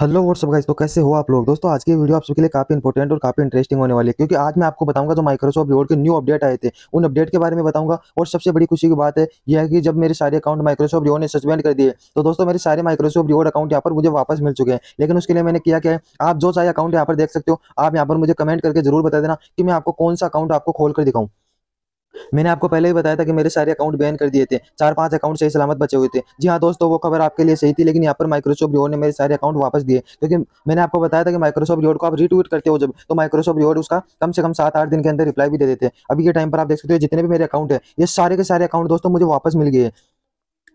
hello what's up guys तो कैसे हो आप लोग दोस्तों आज की वीडियो आप सबके लिए काफी इंपॉर्टेंट और काफी इंटरेस्टिंग होने वाली है क्योंकि आज मैं आपको बताऊंगा जो माइक्रोसॉफ्ट वर्ड के न्यू अपडेट आए थे उन अपडेट के बारे में बताऊंगा और सबसे बड़ी खुशी की बात है यह है कि जब मेरे सारे अकाउंट माइक्रोसॉफ्ट योर ने सस्पेंड कर दिए तो दोस्तों मेरे सारे माइक्रोसॉफ्ट योर अकाउंट यहाँ पर मुझे वापस मिल चुके हैं लेकिन उसके लिए मैंने किया क्या है आप जो सारे अकाउंट यहाँ पर देख सकते हो आप यहाँ पर मुझे कमेंट करके जरूर बता देना कि मैं आपको कौन सा अकाउंट आपको खोल कर दिखाऊँ मैंने आपको पहले ही बताया था कि मेरे सारे अकाउंट बैन कर दिए थे चार पांच अकाउंट सही सलामत बचे हुए थे जी हाँ दोस्तों वो खबर आपके लिए सही थी लेकिन यहाँ पर माइक्रोसॉफ्ट रिवॉर्ड ने मेरे सारे अकाउंट वापस दिए क्योंकि मैंने आपको बताया था कि माइक्रोसॉफ्ट रिवॉर्ड को आप रीट्वीट करते हो जब तो माइक्रोसॉफ्ट रिवॉर्ड उसका कम से कम सात आठ दिन के अंदर रिप्लाई भी दे देते अभी के टाइम पर आप देख सकते हो जितने भी मेरे अकाउंट है ये सारे के सारे अकाउंट दोस्तों मुझे वापस मिल गए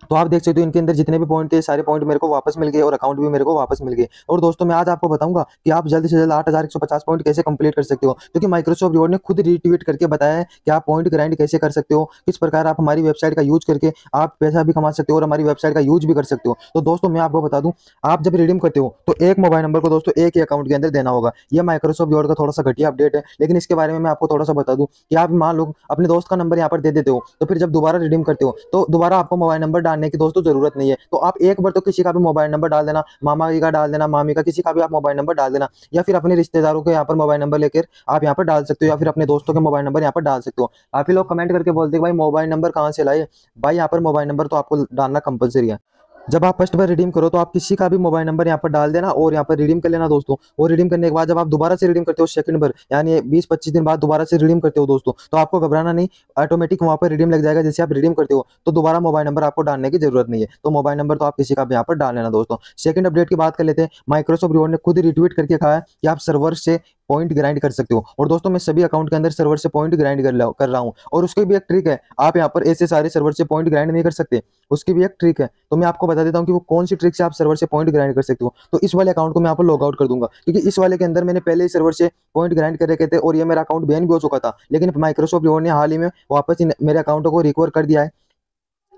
तो आप देख सकते हो इनके अंदर जितने भी पॉइंट थे सारे पॉइंट मेरे को वापस मिल गए और अकाउंट भी मेरे को वापस मिल गए और दोस्तों मैं आज आपको बताऊंगा कि आप जल्द से जल्द आठ हज़ार एक सौ पचास पॉइंट कैसे कंप्लीट कर सकते हो क्योंकि माइक्रोसॉफ्ट रिवॉर्ड ने खुद रिट्वीट करके बताया है कि आप पॉइंट ग्राइंड कैसे कर सकते हो किस प्रकार आप हमारी वेबसाइट का यूज करके आप पैसा भी कमा सकते हो और हमारी वेबसाइट का यूज भी कर सकते हो तो दोस्तों मैं आपको बता दूँ आप जब रिडीम करते हो तो एक मोबाइल नंबर को दोस्तों एक ही अकाउंट के अंदर देना होगा यह माइक्रोसॉफ्ट रिवॉर्ड का थोड़ा सा घटिया अपडेट है लेकिन इसके बारे में मैं आपको थोड़ा सा बता दूँ कि आप मान लो अपने दोस्त का नंबर यहाँ पर दे देते हो तो फिर जब दोबारा रिडीम करते हो तो दोबारा आपको मोबाइल नंबर डालने की दोस्तों ज़रूरत नहीं है तो आप एक बार तो किसी का भी मोबाइल नंबर डाल देना मामा का डाल देना मामी का किसी का भी आप मोबाइल नंबर डाल देना या फिर अपने रिश्तेदारों के यहाँ पर मोबाइल नंबर लेकर आप यहाँ पर डाल सकते हो या फिर अपने दोस्तों के मोबाइल नंबर यहाँ पर डाल सकते हो आप ही लोग कमेंट करके बोलते भाई मोबाइल नंबर कहाँ से लाए भाई यहाँ पर मोबाइल नंबर तो आपको डालना कंपलसरी है जब आप फर्स्ट बार रिडीम करो तो आप किसी का भी मोबाइल नंबर यहाँ पर डाल देना और यहाँ पर रिडीम कर लेना दोस्तों और रिडीम करने के बाद जब आप दोबारा से रिडीम करते हो सेकंड बार यानी बीस पच्चीस दिन बाद दोबारा से रिडीम करते हो दोस्तों तो आपको घबराना नहीं ऑटोमेटिक वहाँ पर रिडीम लग जाएगा जैसे आप रिडीम करते हो तो दोबारा मोबाइल नंबर आपको डालने की जरूरत नहीं है तो मोबाइल नंबर तो आप किसी का भी यहाँ पर डाल लेना दोस्तों सेकंड अपडेट की बात कर लेते हैं माइक्रोसॉफ्ट रिवॉर्ड ने खुद रिट्वीट करके कहा है कि आप सर्वर से पॉइंट ग्राइंड कर सकते हो और दोस्तों मैं सभी अकाउंट के अंदर सर्वर से पॉइंट ग्राइंड कर कर रहा हूँ और उसकी भी एक ट्रिक है आप यहाँ पर ऐसे सारे सर्वर से पॉइंट ग्राइंड नहीं कर सकते उसकी भी एक ट्रिक है तो मैं आपको बता देता हूँ कि वो कौन सी ट्रिक से आप सर्वर से पॉइंट ग्राइंड कर सकते हो तो इस वाले अकाउंट को मैं यहाँ लॉगआउट कर दूंगा क्योंकि इस वाले के अंदर मैंने पहले ही सर्वर से पॉइंट ग्राइंड कर रखे थे और ये मेरा अकाउंट बैन भी हो चुका था लेकिन माइक्रोसॉफ्ट ने हाल ही में वापस मेरे अकाउंट को रिकवर कर दिया है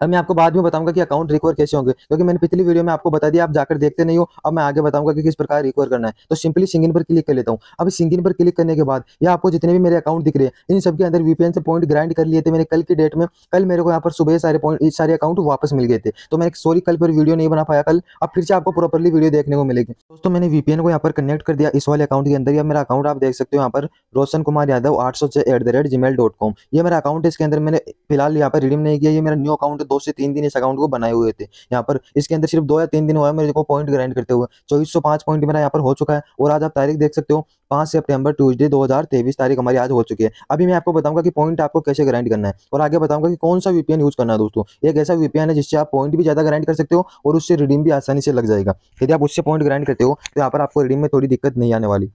अब मैं आपको बाद में बताऊंगा कि अकाउंट रिकवर कैसे होंगे क्योंकि मैंने पिछली वीडियो में आपको बता दिया आप जाकर देखते नहीं हो अब मैं आगे बताऊंगा कि किस प्रकार रिकवर करना है तो सिंपली सिंगिन पर क्लिक कर लेता हूँ अब सिंगिन पर क्लिक करने के बाद या आपको जितने भी मेरे अकाउंट दिख रहे हैं इन सबके अंदर वीपीएन से पॉइंट ग्राइंड कर लिए थे मैंने कल की डेट में कल मेरे को यहाँ पर सुबह सारे पॉइंट सारे अकाउंट वापस मिल गए थे तो मैंने सॉरी कल पर वीडियो नहीं बना पाया कल अब फिर से आपको प्रॉपरली वीडियो देखने को मिलेगी दोस्तों मैंने वीपीएन को यहाँ पर कनेक्ट कर दिया इस वाले अकाउंट के अंदर या मेरा अकाउंट आप देख सकते हो यहाँ पर रोशन कुमार यादव आठ सौ छः at the rate Gmail dot com ये मेरा अकाउंट है इसके अंदर मैंने फिलहाल यहाँ पर रिडीम नहीं किया ये मेरा न्यू अकाउंट दो से तीन दिन इस अकाउंट को बनाए हुए थे यहाँ पर इसके अंदर सिर्फ दो या तीन दिन हुआ है मेरे को पॉइंट ग्राइंड करते हुए चौबीस सौ पॉइंट मेरा यहाँ पर हो चुका है और आज आप तारीख देख सकते हो पांच सेप्टेम्बर ट्यूजडे दो हज़ार तेईस तारीख हमारी आज हो चुकी है अभी मैं आपको बताऊंगा कि पॉइंट आपको कैसे ग्राइंड करना है और आगे बताऊंगा कि कौन सा वीपीएन यूज़ करना है दोस्तों एक ऐसा वीपीएन है जिससे आप पॉइंट भी ज़्यादा ग्राइंड कर सकते हो और उससे रिडीम भी आसानी से लग जाएगा यदि आप उससे पॉइंट ग्राइंड करते हो तो यहाँ पर आपको रिडीम में थोड़ी दिक्कत नहीं आने वाली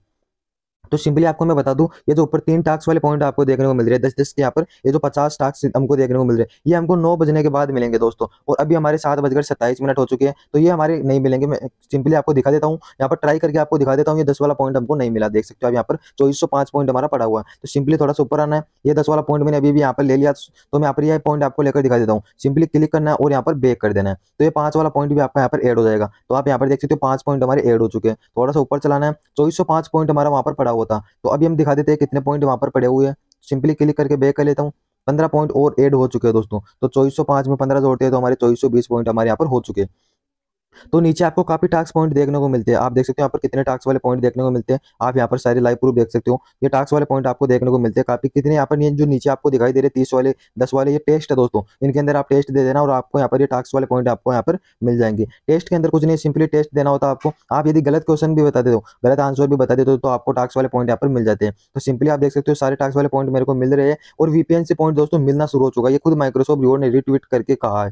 तो सिंपली आपको मैं बता दूं ये जो ऊपर तीन टास्क वाले पॉइंट आपको देखने को मिल रहे हैं दस दस के यहाँ पर ये जो पचास टास्क हमको देखने को मिल रहे हैं ये हमको नौ बजने के बाद मिलेंगे दोस्तों और अभी हमारे सात बजकर सत्ताईस मिनट हो चुके हैं तो ये हमारे नहीं मिलेंगे मैं सिंपली आपको दिखा देता हूँ यहाँ पर ट्राई करके आपको दिखा देता हूँ ये दस वाला पॉइंट हमको नहीं मिला देख सकते हो आप यहाँ पर चौबीस पॉइंट हमारा पड़ा हुआ है तो सिंपली थोड़ा सा ऊपर आना है ये दस वाला पॉइंट मैंने अभी भी यहाँ पर ले लिया तो मैं यहाँ पर यह पॉइंट आपको लेकर दिखा देता हूँ सिंपली क्लिक करना है और यहाँ पर बेक कर देना है तो ये पांच वाला पॉइंट भी आपका यहाँ पर एड हो जाएगा तो आप यहाँ पर देख सकते हो पांच पॉइंट हमारे एड हो चुके हैं थोड़ा सा ऊपर चलाना है चौबीस पॉइंट हमारा वहाँ पर पड़ा हुआ होता तो अभी हम दिखा देते हैं कितने पॉइंट वहाँ पर पड़े हुए हैं सिंपली क्लिक करके बैक कर लेता हूँ पंद्रह पॉइंट और एड हो चुके हैं दोस्तों तो चौबीस में पंद्रह जोड़ते हैं तो हमारे चौबीस पॉइंट हमारे यहाँ पर हो चुके हैं तो नीचे आपको काफी टास्क पॉइंट देखने को मिलते हैं आप देख सकते हो यहाँ पर कितने टास्क वाले पॉइंट देखने को मिलते हैं आप यहाँ पर सारे लाइव प्रूफ देख सकते हो ये टास्क वाले पॉइंट आपको देखने को मिलते हैं काफी कितने यहाँ पर जो नीचे आपको दिखाई दे रहे तीस वाले दस वाले ये टेस्ट है दोस्तों इनके अंदर आप टेस्ट दे देना और आपको यहाँ पर ये टास्क वाले पॉइंट आपको यहाँ पर मिल जाएंगे टेस्ट के अंदर कुछ नहीं सिंपली टेस्ट देना होता आपको आप यदि गलत क्वेश्चन भी बता दे दो गलत आंसर भी बता देते हो तो आपको टास्क वाले पॉइंट यहाँ पर मिल जाते हैं तो सिंपली आप देख सकते हो सारे टास्क वाले पॉइंट मेरे को मिल रहे हैं और वीपीएन से पॉइंट दोस्तों मिलना शुरू हो चुका है ये खुद माइक्रोसॉफ्ट ने रिट्वीट करके कहा है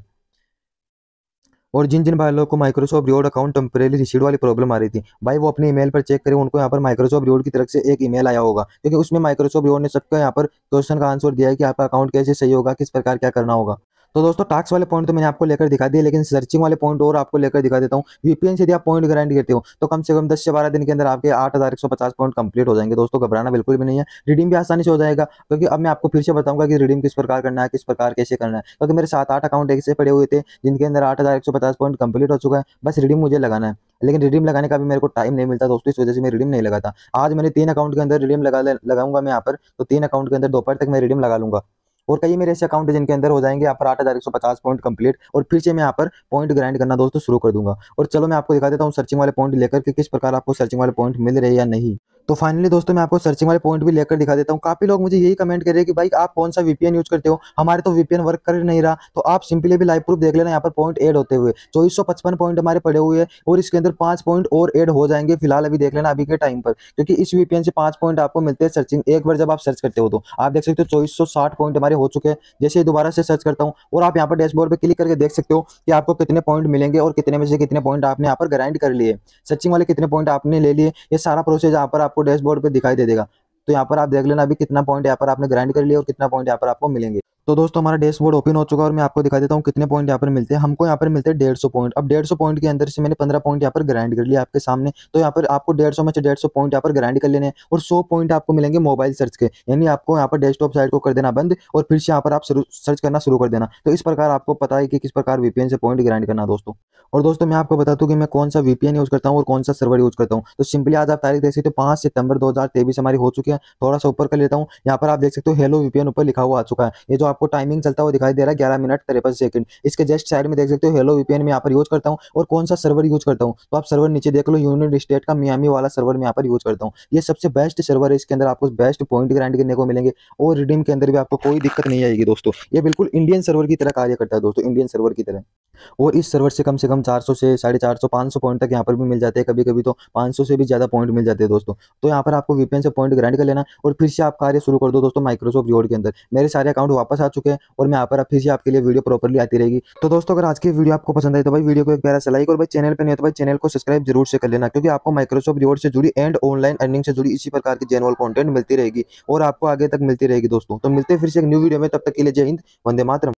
और जिन जिन भाई लोग को माइक्रोसॉफ्ट रिवॉर्ड अकाउंट टेम्परेली रिसीड वाली प्रॉब्लम आ रही थी भाई वो अपने ईमेल पर चेक करें उनको यहाँ पर माइक्रोसॉफ्ट रिवॉर्ड की तरफ से एक ईमेल आया होगा क्योंकि उसमें माइक्रोसॉफ्ट रिवॉर्ड ने सबका यहाँ पर क्वेश्चन का आंसर दिया है कि आपका अकाउंट कैसे सही होगा किस प्रकार क्या करना होगा तो दोस्तों टैक्स वाले पॉइंट तो मैंने आपको लेकर दिखा दिए लेकिन सर्चिंग वाले पॉइंट और आपको लेकर दिखा देता हूँ वीपीएन से आप पॉइंट ग्राइंड करते हो तो कम से कम दस से बारह दिन के अंदर आपके आठ हज़ार एक सौ पचास पॉइंट कंप्लीट हो जाएंगे दोस्तों घबराना बिल्कुल भी नहीं है रिडीम भी आसानी से हो जाएगा क्योंकि अब मैं आपको फिर से बताऊंगा कि रिडीम किस प्रकार करना है किस प्रकार कैसे करना है क्योंकि मेरे सात आठ अकाउंट ऐसे पड़े हुए थे जिनके अंदर आठ हज़ार एक सौ पचास पॉइंट कंप्लीट हो चुका है बस रिडीम मुझे लगाना है लेकिन रिडीम लगाने का भी मेरे को टाइम नहीं मिलता दोस्तों इस वजह से मैं रिडीम नहीं लगाता आज मैंने तीन अकाउंट के अंदर रिडीम लगा लगाऊंगा मैं यहाँ पर तो तीन अकाउंट के अंदर दोपहर तक मैं रिडीम लगा लूंगा और कई मेरे ऐसे अकाउंट है जिनके अंदर हो जाएंगे यहाँ पर आठ पॉइंट कंप्लीट और फिर से मैं यहाँ पर पॉइंट ग्राइंड करना दोस्तों शुरू कर दूंगा और चलो मैं आपको दिखा देता हूँ सर्चिंग वाले पॉइंट लेकर किस प्रकार आपको सर्चिंग वाले पॉइंट मिल रहे या नहीं तो फाइनली दोस्तों मैं आपको सर्चिंग वाले पॉइंट भी लेकर दिखा देता हूँ काफी लोग मुझे यही कमेंट कर रहे हैं कि भाई आप कौन सा वीपीएन यूज करते हो हमारे तो वीपीएन वर्क कर नहीं रहा तो आप सिंपली भी लाइव प्रूफ देख लेना यहाँ पर पॉइंट एड होते हुए चौबीस पॉइंट हमारे पड़े हुए हैं और इसके अंदर पांच पॉइंट और एड हो जाएंगे फिलहाल अभी देख लेना अभी के टाइम पर क्योंकि इस वीपीएन से पांच पॉइंट आपको मिलते हैं सर्चिंग एक बार जब आप सर्च करते हो तो आप देख सकते हो चौबीस पॉइंट हमारे हो चुके हैं जैसे दोबारा से सर्च करता हूँ और आप यहाँ पर डैशबोर्ड पर क्लिक करके देख सकते हो कि आपको कितने पॉइंट मिलेंगे और कितने में से कितने पॉइंट आपने यहाँ पर ग्राइंड कर लिए सर्चिंग वाले कितने पॉइंट आपने ले लिए ये सारा प्रोसेस यहाँ पर आपको डैशबोर्ड पे दिखाई दे देगा तो यहाँ पर आप देख लेना अभी कितना पॉइंट यहाँ पर आपने ग्राइंड कर लिया और कितना पॉइंट यहाँ पर आपको मिलेंगे तो दोस्तों हमारा डैशबोर्ड ओपन हो चुका है और मैं आपको दिखा देता हूँ कितने पॉइंट यहाँ पर मिलते हैं हमको यहाँ पर मिलते हैं डेढ़ सौ पॉइंट अब डेढ़ सौ पॉइंट के अंदर से मैंने पंद्रह पॉइंट यहाँ पर ग्राइंड कर लिया आपके सामने तो यहाँ पर आपको डेढ़ सौ में से डेढ़ सौ पॉइंट यहाँ पर ग्राइंड कर लेने हैं और सौ पॉइंट आपको मिलेंगे मोबाइल सर्च के यानी आपको यहाँ पर डेस्कटॉप साइड को कर देना बंद और फिर से यहाँ पर आप सर्च करना शुरू कर देना तो इस प्रकार आपको पता है कि किस प्रकार वीपीएन से पॉइंट ग्राइंड करना दोस्तों और दोस्तों मैं आपको बता दूँ कि मैं कौन सा वीपीएन यूज़ करता हूँ और कौन सा सर्वर यूज़ करता हूँ तो सिंपली आज आप तारीख देख सकते हो पांच सितंबर दो हमारी हो चुकी है थोड़ा सा ऊपर कर लेता हूँ यहाँ पर आप देख सकते हो हेलो वीपीएन ऊपर लिखा हुआ आ चुका है ये जो आपको टाइमिंग चलता हुआ दिखाई दे रहा है ग्यारह मिनट तिरपन सेकंड इसके जस्ट साइड में देख सकते हो हेलो वीपीएन में यहाँ पर यूज करता हूँ और कौन सा सर्वर यूज करता हूँ तो आप सर्वर नीचे देख लो यूनियन स्टेट का मियामी वाला सर्वर में यहाँ पर यूज करता हूँ ये सबसे बेस्ट सर्वर है इसके अंदर आपको बेस्ट पॉइंट ग्रांड करने को मिलेंगे और रिडीम के अंदर भी आपको कोई दिक्कत नहीं आएगी दोस्तों ये बिल्कुल इंडियन सर्वर की तरह कार्य करता है दोस्तों इंडियन सर्वर की तरह और इस सर्वर से कम से कम 400 से साढ़े चार सौ पॉइंट तक यहाँ पर भी मिल जाते हैं कभी कभी तो 500 से भी ज़्यादा पॉइंट मिल जाते हैं दोस्तों तो यहाँ पर आपको वीपीएन से पॉइंट ग्रांड कर लेना और फिर से आप कार्य शुरू कर दो दोस्तों माइक्रोसॉफ्ट जोड़ के अंदर मेरे सारे अकाउंट वापस वापस आ चुके हैं और मैं यहाँ पर फिर से आपके लिए वीडियो प्रॉपरली आती रहेगी तो दोस्तों अगर आज की वीडियो आपको पसंद आई तो भाई वीडियो को एक प्यारा से लाइक और भाई चैनल पर नहीं तो भाई चैनल को सब्सक्राइब जरूर से कर लेना क्योंकि आपको माइक्रोसॉफ्ट रिवॉर्ड से जुड़ी एंड ऑनलाइन अर्निंग से जुड़ी इसी प्रकार की जेनवल कॉन्टेंट मिलती रहेगी और आपको आगे तक मिलती रहेगी दोस्तों तो मिलते फिर से एक न्यू वीडियो में तब तक के लिए जय हिंद वंदे मातरम